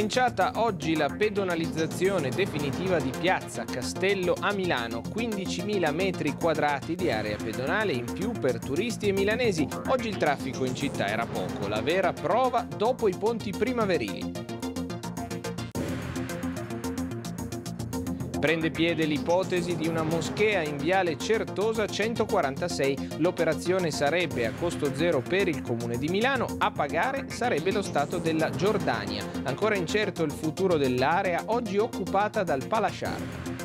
cominciata oggi la pedonalizzazione definitiva di Piazza Castello a Milano, 15.000 metri quadrati di area pedonale in più per turisti e milanesi. Oggi il traffico in città era poco, la vera prova dopo i ponti primaverili. Prende piede l'ipotesi di una moschea in Viale Certosa 146. L'operazione sarebbe a costo zero per il Comune di Milano, a pagare sarebbe lo Stato della Giordania. Ancora incerto il futuro dell'area oggi occupata dal Palashar.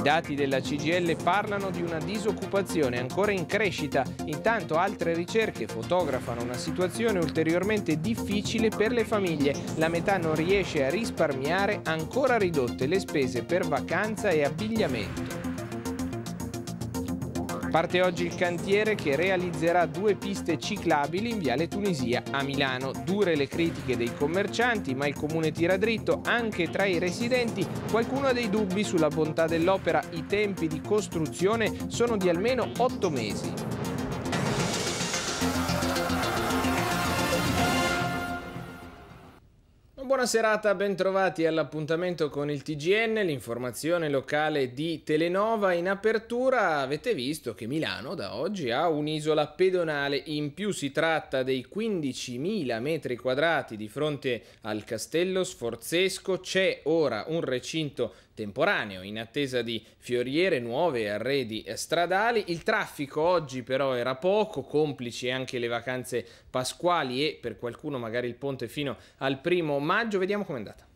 I dati della CGL parlano di una disoccupazione ancora in crescita, intanto altre ricerche fotografano una situazione ulteriormente difficile per le famiglie. La metà non riesce a risparmiare ancora ridotte le spese per vacanza e abbigliamento. Parte oggi il cantiere che realizzerà due piste ciclabili in Viale Tunisia a Milano. Dure le critiche dei commercianti, ma il comune tira dritto. Anche tra i residenti qualcuno ha dei dubbi sulla bontà dell'opera. I tempi di costruzione sono di almeno otto mesi. Buona serata, bentrovati all'appuntamento con il TGN, l'informazione locale di Telenova. In apertura avete visto che Milano da oggi ha un'isola pedonale in più, si tratta dei 15.000 metri quadrati di fronte al castello sforzesco, c'è ora un recinto temporaneo. In attesa di fioriere nuove e arredi stradali, il traffico oggi però era poco, complici anche le vacanze pasquali e per qualcuno magari il ponte fino al primo maggio. Vediamo com'è andata.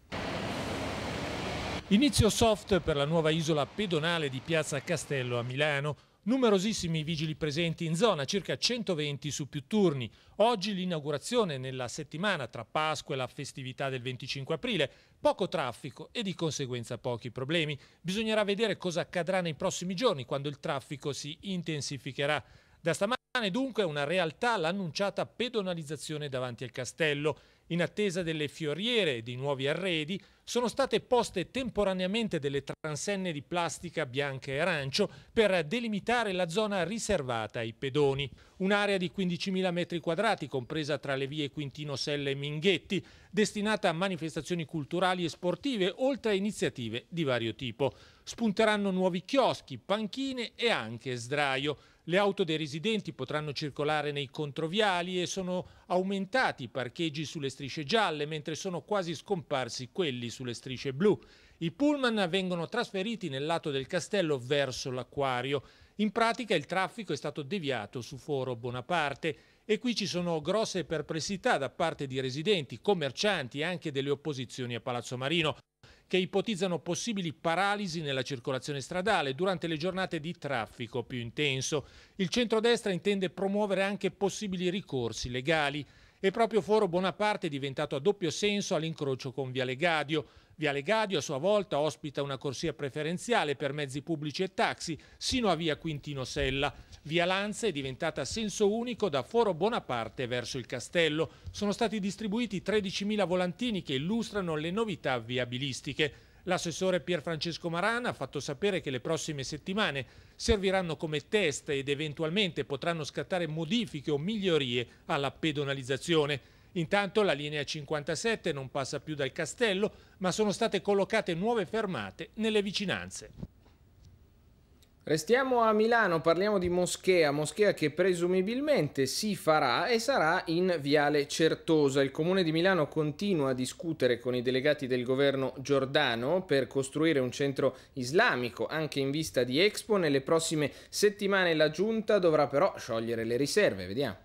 Inizio soft per la nuova isola pedonale di Piazza Castello a Milano. Numerosissimi vigili presenti in zona, circa 120 su più turni. Oggi l'inaugurazione nella settimana tra Pasqua e la festività del 25 aprile. Poco traffico e di conseguenza pochi problemi. Bisognerà vedere cosa accadrà nei prossimi giorni quando il traffico si intensificherà. Da stamattina dunque una realtà l'annunciata pedonalizzazione davanti al castello in attesa delle fioriere e di nuovi arredi, sono state poste temporaneamente delle transenne di plastica bianca e arancio per delimitare la zona riservata ai pedoni. Un'area di 15.000 metri quadrati, compresa tra le vie Quintino Selle e Minghetti, destinata a manifestazioni culturali e sportive, oltre a iniziative di vario tipo. Spunteranno nuovi chioschi, panchine e anche sdraio. Le auto dei residenti potranno circolare nei controviali e sono aumentati i parcheggi sulle strisce gialle, mentre sono quasi scomparsi quelli sulle strisce blu. I pullman vengono trasferiti nel lato del castello verso l'acquario. In pratica il traffico è stato deviato su Foro Bonaparte e qui ci sono grosse perplessità da parte di residenti, commercianti e anche delle opposizioni a Palazzo Marino che ipotizzano possibili paralisi nella circolazione stradale durante le giornate di traffico più intenso. Il centrodestra intende promuovere anche possibili ricorsi legali. E proprio Foro Bonaparte è diventato a doppio senso all'incrocio con Viale Gadio. Viale Gadio a sua volta ospita una corsia preferenziale per mezzi pubblici e taxi sino a via Quintino Sella. Via Lanza è diventata a senso unico da Foro Bonaparte verso il castello. Sono stati distribuiti 13.000 volantini che illustrano le novità viabilistiche. L'assessore Pier Francesco Marana ha fatto sapere che le prossime settimane serviranno come test ed eventualmente potranno scattare modifiche o migliorie alla pedonalizzazione. Intanto la linea 57 non passa più dal castello, ma sono state collocate nuove fermate nelle vicinanze. Restiamo a Milano, parliamo di Moschea, Moschea che presumibilmente si farà e sarà in Viale Certosa. Il Comune di Milano continua a discutere con i delegati del governo giordano per costruire un centro islamico anche in vista di Expo. Nelle prossime settimane la giunta dovrà però sciogliere le riserve, vediamo.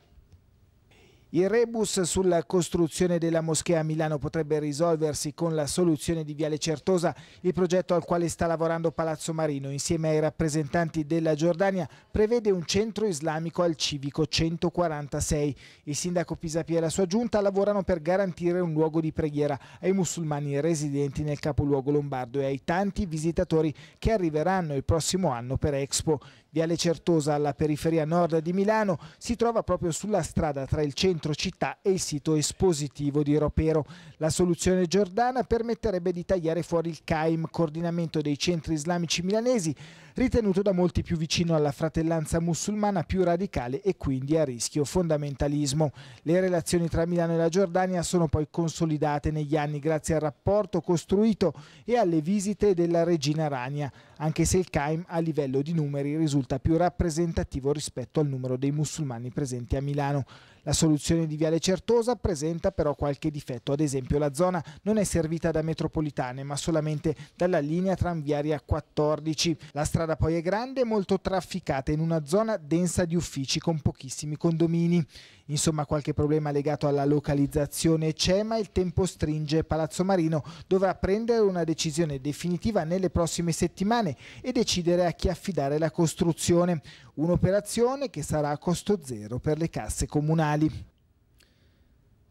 Il rebus sulla costruzione della moschea a Milano potrebbe risolversi con la soluzione di Viale Certosa, il progetto al quale sta lavorando Palazzo Marino insieme ai rappresentanti della Giordania prevede un centro islamico al civico 146. Il sindaco Pisapia e la sua giunta lavorano per garantire un luogo di preghiera ai musulmani residenti nel capoluogo lombardo e ai tanti visitatori che arriveranno il prossimo anno per Expo. Viale Certosa alla periferia nord di Milano si trova proprio sulla strada tra il centro città e il sito espositivo di Ropero. La soluzione giordana permetterebbe di tagliare fuori il CAIM, coordinamento dei centri islamici milanesi, ritenuto da molti più vicino alla fratellanza musulmana più radicale e quindi a rischio fondamentalismo. Le relazioni tra Milano e la Giordania sono poi consolidate negli anni grazie al rapporto costruito e alle visite della regina Rania, anche se il CAIM a livello di numeri risulta più rappresentativo rispetto al numero dei musulmani presenti a Milano. La soluzione di Viale Certosa presenta però qualche difetto, ad esempio la zona non è servita da metropolitane ma solamente dalla linea tranviaria 14. La strada poi è grande e molto trafficata in una zona densa di uffici con pochissimi condomini. Insomma qualche problema legato alla localizzazione c'è ma il tempo stringe Palazzo Marino dovrà prendere una decisione definitiva nelle prossime settimane e decidere a chi affidare la costruzione. Un'operazione che sarà a costo zero per le casse comunali penali.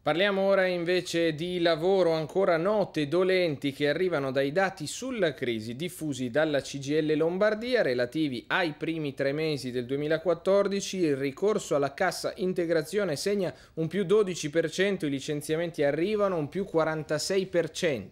Parliamo ora invece di lavoro, ancora note dolenti che arrivano dai dati sulla crisi diffusi dalla CGL Lombardia relativi ai primi tre mesi del 2014. Il ricorso alla cassa integrazione segna un più 12%, i licenziamenti arrivano un più 46%.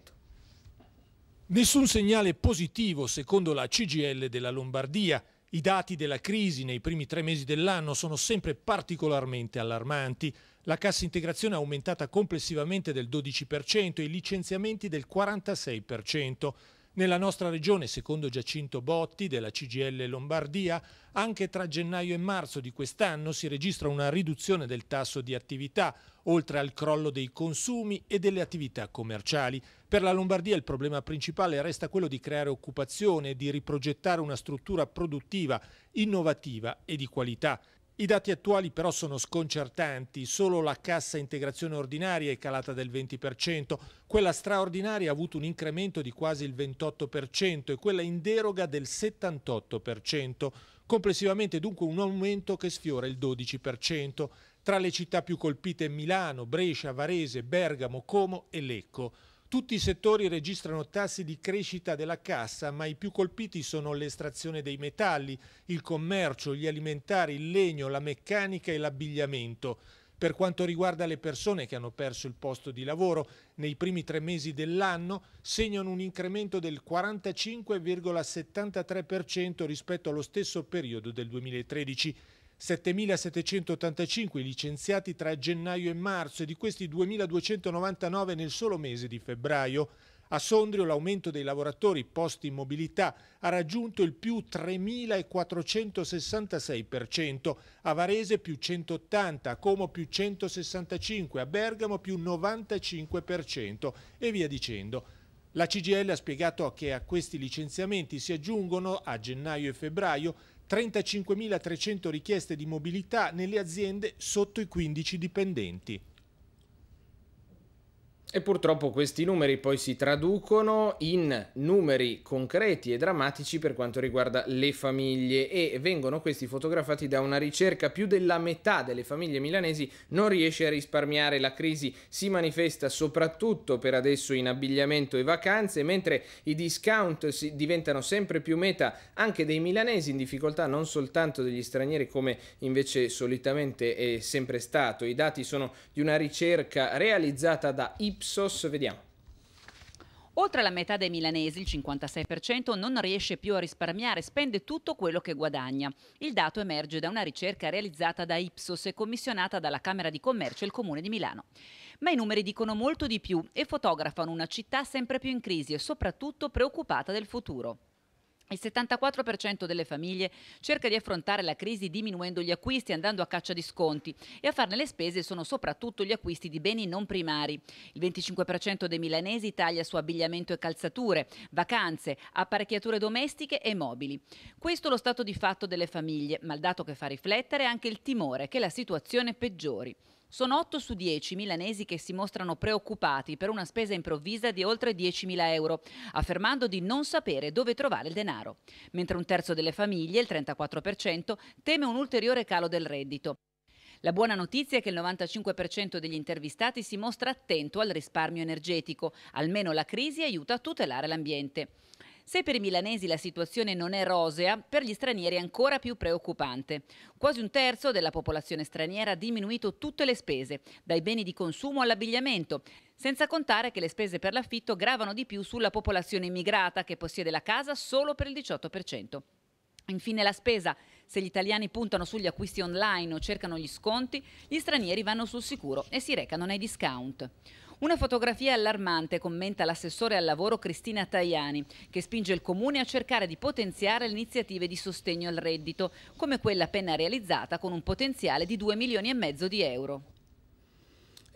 Nessun segnale positivo secondo la CGL della Lombardia. I dati della crisi nei primi tre mesi dell'anno sono sempre particolarmente allarmanti. La cassa integrazione è aumentata complessivamente del 12% e i licenziamenti del 46%. Nella nostra regione, secondo Giacinto Botti della CGL Lombardia, anche tra gennaio e marzo di quest'anno si registra una riduzione del tasso di attività, oltre al crollo dei consumi e delle attività commerciali. Per la Lombardia il problema principale resta quello di creare occupazione e di riprogettare una struttura produttiva, innovativa e di qualità. I dati attuali però sono sconcertanti, solo la cassa integrazione ordinaria è calata del 20%, quella straordinaria ha avuto un incremento di quasi il 28% e quella in deroga del 78%, complessivamente dunque un aumento che sfiora il 12%. Tra le città più colpite Milano, Brescia, Varese, Bergamo, Como e Lecco. Tutti i settori registrano tassi di crescita della cassa, ma i più colpiti sono l'estrazione dei metalli, il commercio, gli alimentari, il legno, la meccanica e l'abbigliamento. Per quanto riguarda le persone che hanno perso il posto di lavoro, nei primi tre mesi dell'anno segnano un incremento del 45,73% rispetto allo stesso periodo del 2013 7.785 licenziati tra gennaio e marzo e di questi 2.299 nel solo mese di febbraio. A Sondrio l'aumento dei lavoratori posti in mobilità ha raggiunto il più 3.466%, a Varese più 180, a Como più 165, a Bergamo più 95% e via dicendo. La CGL ha spiegato che a questi licenziamenti si aggiungono a gennaio e febbraio 35.300 richieste di mobilità nelle aziende sotto i 15 dipendenti. E purtroppo questi numeri poi si traducono in numeri concreti e drammatici per quanto riguarda le famiglie e vengono questi fotografati da una ricerca più della metà delle famiglie milanesi non riesce a risparmiare. La crisi si manifesta soprattutto per adesso in abbigliamento e vacanze, mentre i discount diventano sempre più meta anche dei milanesi in difficoltà, non soltanto degli stranieri come invece solitamente è sempre stato. I dati sono di una ricerca realizzata da IP Ipsos, vediamo. Oltre la metà dei milanesi, il 56%, non riesce più a risparmiare, spende tutto quello che guadagna. Il dato emerge da una ricerca realizzata da Ipsos e commissionata dalla Camera di Commercio e il Comune di Milano. Ma i numeri dicono molto di più e fotografano una città sempre più in crisi e soprattutto preoccupata del futuro. Il 74% delle famiglie cerca di affrontare la crisi diminuendo gli acquisti andando a caccia di sconti e a farne le spese sono soprattutto gli acquisti di beni non primari. Il 25% dei milanesi taglia su abbigliamento e calzature, vacanze, apparecchiature domestiche e mobili. Questo è lo stato di fatto delle famiglie, ma il dato che fa riflettere è anche il timore che la situazione peggiori. Sono 8 su 10 milanesi che si mostrano preoccupati per una spesa improvvisa di oltre 10.000 euro, affermando di non sapere dove trovare il denaro, mentre un terzo delle famiglie, il 34%, teme un ulteriore calo del reddito. La buona notizia è che il 95% degli intervistati si mostra attento al risparmio energetico, almeno la crisi aiuta a tutelare l'ambiente. Se per i milanesi la situazione non è rosea, per gli stranieri è ancora più preoccupante. Quasi un terzo della popolazione straniera ha diminuito tutte le spese, dai beni di consumo all'abbigliamento, senza contare che le spese per l'affitto gravano di più sulla popolazione immigrata che possiede la casa solo per il 18%. Infine la spesa. Se gli italiani puntano sugli acquisti online o cercano gli sconti, gli stranieri vanno sul sicuro e si recano nei discount. Una fotografia allarmante, commenta l'assessore al lavoro Cristina Tajani, che spinge il Comune a cercare di potenziare le iniziative di sostegno al reddito, come quella appena realizzata con un potenziale di 2 milioni e mezzo di euro.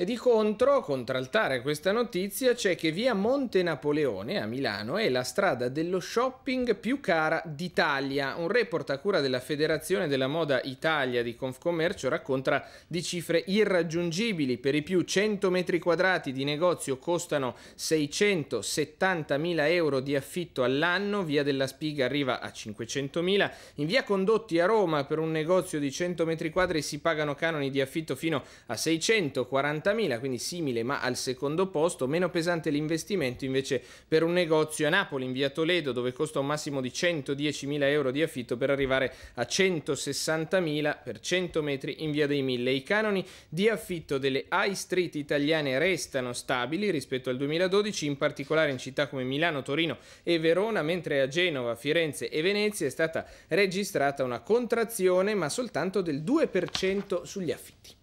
E di contro, contraltare questa notizia, c'è che via Monte Napoleone a Milano è la strada dello shopping più cara d'Italia. Un report a cura della Federazione della Moda Italia di Confcommercio racconta di cifre irraggiungibili. Per i più 100 metri quadrati di negozio costano 670.000 euro di affitto all'anno, via della Spiga arriva a 500.000. In via Condotti a Roma per un negozio di 100 metri quadri si pagano canoni di affitto fino a 640.000 40.000, quindi simile ma al secondo posto, meno pesante l'investimento invece per un negozio a Napoli in via Toledo dove costa un massimo di 110.000 euro di affitto per arrivare a 160.000 per 100 metri in via dei Mille. I canoni di affitto delle high street italiane restano stabili rispetto al 2012, in particolare in città come Milano, Torino e Verona, mentre a Genova, Firenze e Venezia è stata registrata una contrazione ma soltanto del 2% sugli affitti.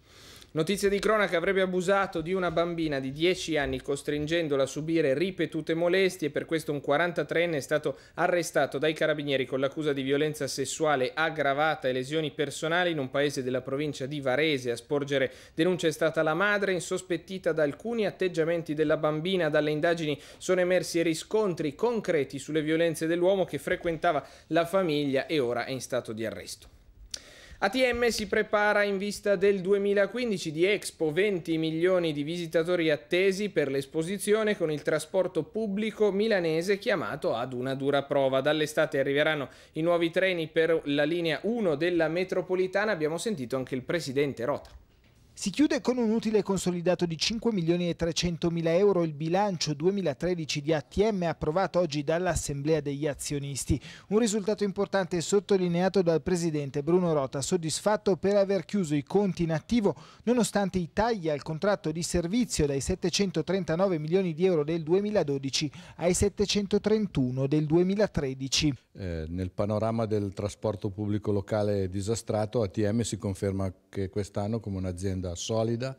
Notizia di cronaca avrebbe abusato di una bambina di 10 anni costringendola a subire ripetute molestie, per questo un 43enne è stato arrestato dai carabinieri con l'accusa di violenza sessuale aggravata e lesioni personali in un paese della provincia di Varese. A sporgere denuncia è stata la madre, insospettita da alcuni atteggiamenti della bambina. Dalle indagini sono emersi riscontri concreti sulle violenze dell'uomo che frequentava la famiglia e ora è in stato di arresto. ATM si prepara in vista del 2015 di Expo 20 milioni di visitatori attesi per l'esposizione con il trasporto pubblico milanese chiamato ad una dura prova. Dall'estate arriveranno i nuovi treni per la linea 1 della metropolitana, abbiamo sentito anche il presidente Rota. Si chiude con un utile consolidato di 5 milioni e 300 mila euro il bilancio 2013 di ATM approvato oggi dall'Assemblea degli azionisti. Un risultato importante sottolineato dal presidente Bruno Rota, soddisfatto per aver chiuso i conti in attivo nonostante i tagli al contratto di servizio dai 739 milioni di euro del 2012 ai 731 del 2013. Eh, nel panorama del trasporto pubblico locale disastrato ATM si conferma che quest'anno come un'azienda un'azienda solida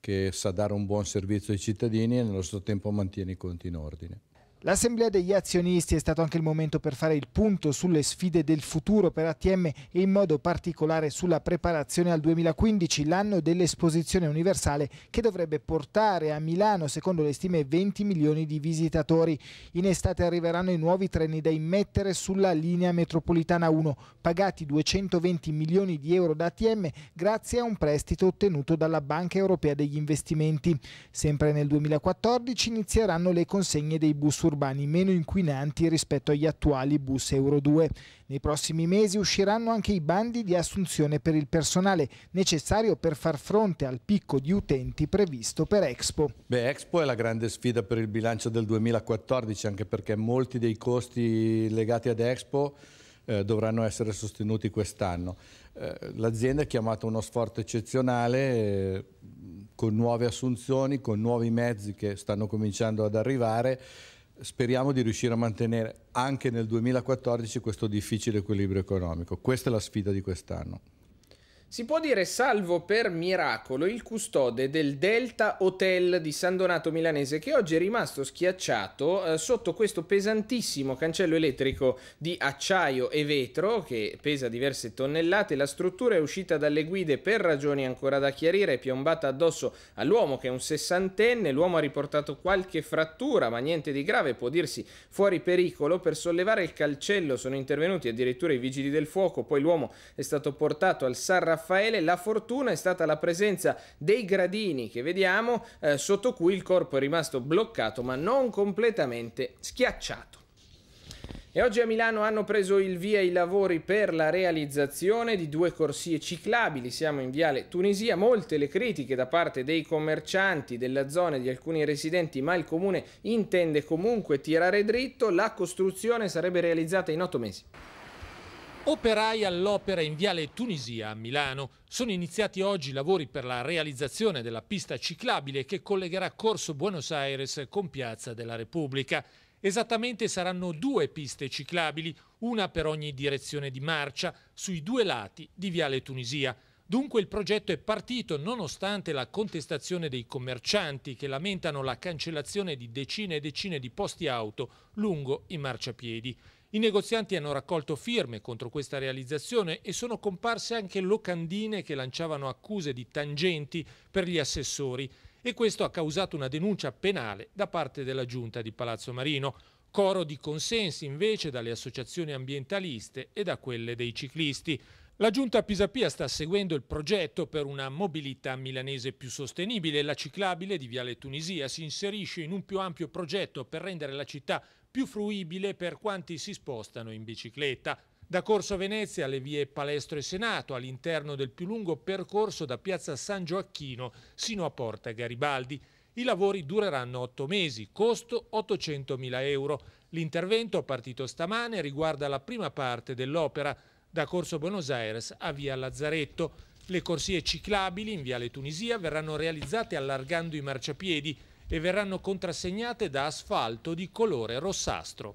che sa dare un buon servizio ai cittadini e nello stesso tempo mantiene i conti in ordine. L'assemblea degli azionisti è stato anche il momento per fare il punto sulle sfide del futuro per ATM e in modo particolare sulla preparazione al 2015, l'anno dell'esposizione universale che dovrebbe portare a Milano, secondo le stime, 20 milioni di visitatori. In estate arriveranno i nuovi treni da immettere sulla linea metropolitana 1, pagati 220 milioni di euro da ATM grazie a un prestito ottenuto dalla Banca Europea degli Investimenti. Sempre nel 2014 inizieranno le consegne dei bus urbani urbani meno inquinanti rispetto agli attuali bus Euro 2. Nei prossimi mesi usciranno anche i bandi di assunzione per il personale necessario per far fronte al picco di utenti previsto per Expo. Beh, Expo è la grande sfida per il bilancio del 2014 anche perché molti dei costi legati ad Expo eh, dovranno essere sostenuti quest'anno. Eh, l'azienda è chiamata uno sforzo eccezionale eh, con nuove assunzioni, con nuovi mezzi che stanno cominciando ad arrivare speriamo di riuscire a mantenere anche nel 2014 questo difficile equilibrio economico. Questa è la sfida di quest'anno. Si può dire salvo per miracolo il custode del Delta Hotel di San Donato Milanese che oggi è rimasto schiacciato eh, sotto questo pesantissimo cancello elettrico di acciaio e vetro che pesa diverse tonnellate. La struttura è uscita dalle guide per ragioni ancora da chiarire, è piombata addosso all'uomo che è un sessantenne. L'uomo ha riportato qualche frattura ma niente di grave, può dirsi fuori pericolo. Per sollevare il calcello sono intervenuti addirittura i vigili del fuoco, poi l'uomo è stato portato al Sarra Raffaele, la fortuna è stata la presenza dei gradini che vediamo, eh, sotto cui il corpo è rimasto bloccato ma non completamente schiacciato. E oggi a Milano hanno preso il via i lavori per la realizzazione di due corsie ciclabili, siamo in Viale Tunisia, molte le critiche da parte dei commercianti della zona e di alcuni residenti, ma il comune intende comunque tirare dritto, la costruzione sarebbe realizzata in otto mesi. Operai all'opera in Viale Tunisia a Milano. Sono iniziati oggi i lavori per la realizzazione della pista ciclabile che collegherà Corso Buenos Aires con Piazza della Repubblica. Esattamente saranno due piste ciclabili, una per ogni direzione di marcia, sui due lati di Viale Tunisia. Dunque il progetto è partito nonostante la contestazione dei commercianti che lamentano la cancellazione di decine e decine di posti auto lungo i marciapiedi. I negozianti hanno raccolto firme contro questa realizzazione e sono comparse anche locandine che lanciavano accuse di tangenti per gli assessori e questo ha causato una denuncia penale da parte della giunta di Palazzo Marino. Coro di consensi invece dalle associazioni ambientaliste e da quelle dei ciclisti. La giunta Pisapia sta seguendo il progetto per una mobilità milanese più sostenibile. La ciclabile di Viale Tunisia si inserisce in un più ampio progetto per rendere la città più fruibile per quanti si spostano in bicicletta. Da Corso Venezia alle vie Palestro e Senato, all'interno del più lungo percorso da piazza San Gioacchino sino a Porta Garibaldi. I lavori dureranno otto mesi, costo 800.000 euro. L'intervento, partito stamane, riguarda la prima parte dell'opera, da Corso Buenos Aires a via Lazzaretto. Le corsie ciclabili in viale Tunisia verranno realizzate allargando i marciapiedi, e verranno contrassegnate da asfalto di colore rossastro.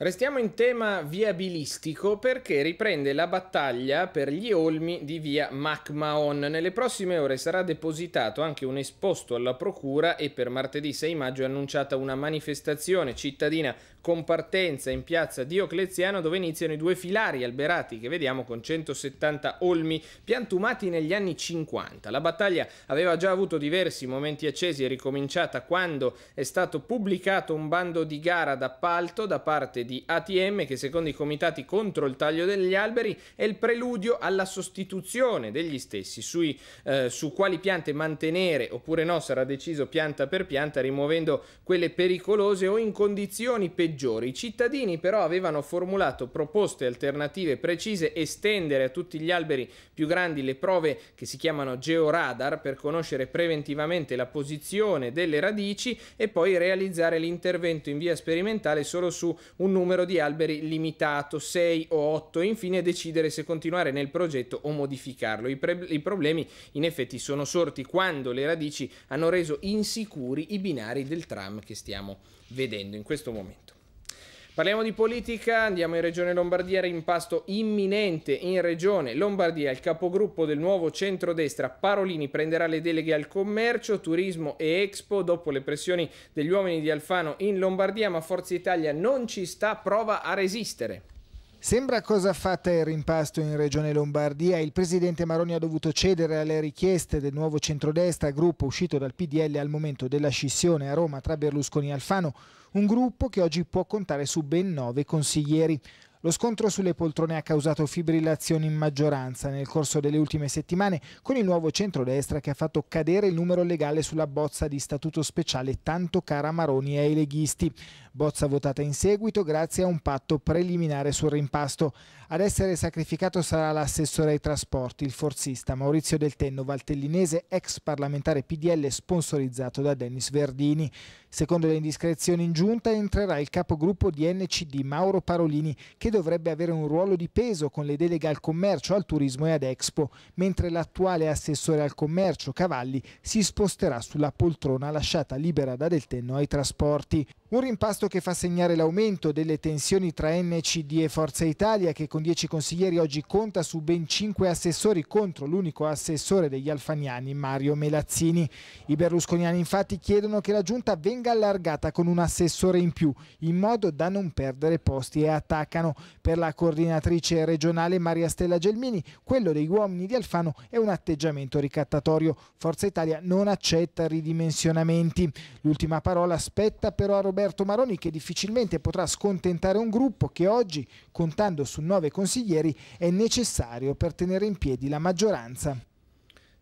Restiamo in tema viabilistico perché riprende la battaglia per gli olmi di via MacMahon. Nelle prossime ore sarà depositato anche un esposto alla Procura e per martedì 6 maggio è annunciata una manifestazione cittadina con partenza in piazza Diocleziano dove iniziano i due filari alberati che vediamo con 170 olmi piantumati negli anni 50. La battaglia aveva già avuto diversi momenti accesi e ricominciata quando è stato pubblicato un bando di gara d'appalto da parte di di ATM che secondo i comitati contro il taglio degli alberi è il preludio alla sostituzione degli stessi. Sui, eh, su quali piante mantenere oppure no sarà deciso pianta per pianta rimuovendo quelle pericolose o in condizioni peggiori. I cittadini però avevano formulato proposte alternative precise, estendere a tutti gli alberi più grandi le prove che si chiamano georadar per conoscere preventivamente la posizione delle radici e poi realizzare l'intervento in via sperimentale solo su un numero di alberi limitato, 6 o 8, e infine decidere se continuare nel progetto o modificarlo. I, pre- i problemi in effetti sono sorti quando le radici hanno reso insicuri i binari del tram che stiamo vedendo in questo momento. Parliamo di politica, andiamo in regione Lombardia, rimpasto imminente in regione Lombardia, il capogruppo del nuovo centrodestra Parolini prenderà le deleghe al commercio, turismo e Expo dopo le pressioni degli uomini di Alfano in Lombardia, ma Forza Italia non ci sta, prova a resistere. Sembra cosa fatta il rimpasto in Regione Lombardia. Il presidente Maroni ha dovuto cedere alle richieste del nuovo centrodestra, gruppo uscito dal PDL al momento della scissione a Roma tra Berlusconi e Alfano, un gruppo che oggi può contare su ben nove consiglieri. Lo scontro sulle poltrone ha causato fibrillazioni in maggioranza nel corso delle ultime settimane con il nuovo centrodestra che ha fatto cadere il numero legale sulla bozza di statuto speciale tanto cara Maroni e ai leghisti. Bozza votata in seguito grazie a un patto preliminare sul rimpasto. Ad essere sacrificato sarà l'assessore ai trasporti, il forzista Maurizio Del Tenno, valtellinese, ex parlamentare PDL sponsorizzato da Dennis Verdini. Secondo le indiscrezioni in giunta entrerà il capogruppo di NCD Mauro Parolini, che dovrebbe avere un ruolo di peso con le deleghe al commercio, al turismo e ad Expo, mentre l'attuale assessore al commercio Cavalli si sposterà sulla poltrona lasciata libera da Del Tenno ai trasporti. Un rimpasto che fa segnare l'aumento delle tensioni tra NCD e Forza Italia che con 10 consiglieri oggi conta su ben 5 assessori contro l'unico assessore degli alfaniani Mario Melazzini. I berlusconiani infatti chiedono che la giunta venga allargata con un assessore in più in modo da non perdere posti e attaccano. Per la coordinatrice regionale Maria Stella Gelmini quello dei uomini di Alfano è un atteggiamento ricattatorio. Forza Italia non accetta ridimensionamenti. L'ultima parola spetta però a Roberto Alberto Maroni che difficilmente potrà scontentare un gruppo che oggi, contando su nove consiglieri, è necessario per tenere in piedi la maggioranza.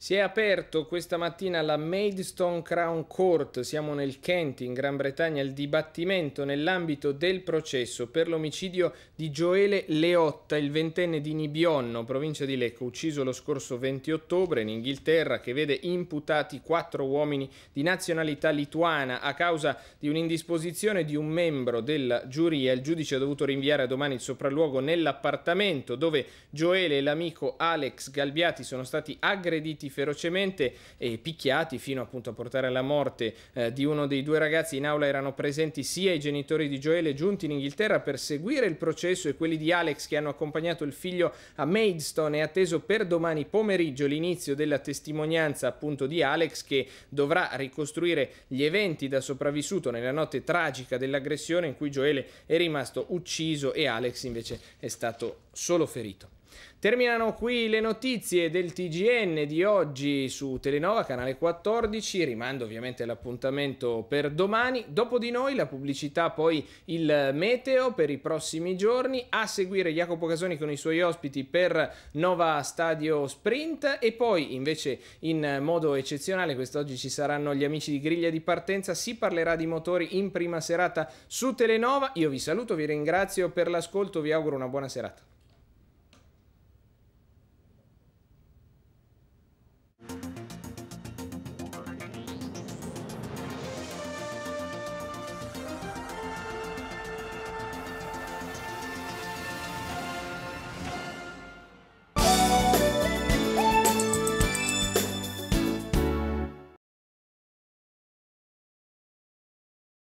Si è aperto questa mattina alla Maidstone Crown Court, siamo nel Kent in Gran Bretagna, il dibattimento nell'ambito del processo per l'omicidio di Joele Leotta, il ventenne di Nibionno, provincia di Lecco, ucciso lo scorso 20 ottobre in Inghilterra, che vede imputati quattro uomini di nazionalità lituana a causa di un'indisposizione di un membro della giuria. Il giudice ha dovuto rinviare a domani il sopralluogo nell'appartamento dove Joele e l'amico Alex Galbiati sono stati aggrediti ferocemente e picchiati fino appunto a portare alla morte eh, di uno dei due ragazzi. In aula erano presenti sia i genitori di Joele giunti in Inghilterra per seguire il processo e quelli di Alex che hanno accompagnato il figlio a Maidstone e atteso per domani pomeriggio l'inizio della testimonianza appunto di Alex che dovrà ricostruire gli eventi da sopravvissuto nella notte tragica dell'aggressione in cui Joele è rimasto ucciso e Alex invece è stato solo ferito. Terminano qui le notizie del TGN di oggi su Telenova, canale 14. Rimando ovviamente l'appuntamento per domani. Dopo di noi la pubblicità, poi il meteo per i prossimi giorni. A seguire Jacopo Casoni con i suoi ospiti per Nova Stadio Sprint. E poi invece in modo eccezionale, quest'oggi ci saranno gli amici di Griglia di Partenza. Si parlerà di motori in prima serata su Telenova. Io vi saluto, vi ringrazio per l'ascolto, vi auguro una buona serata.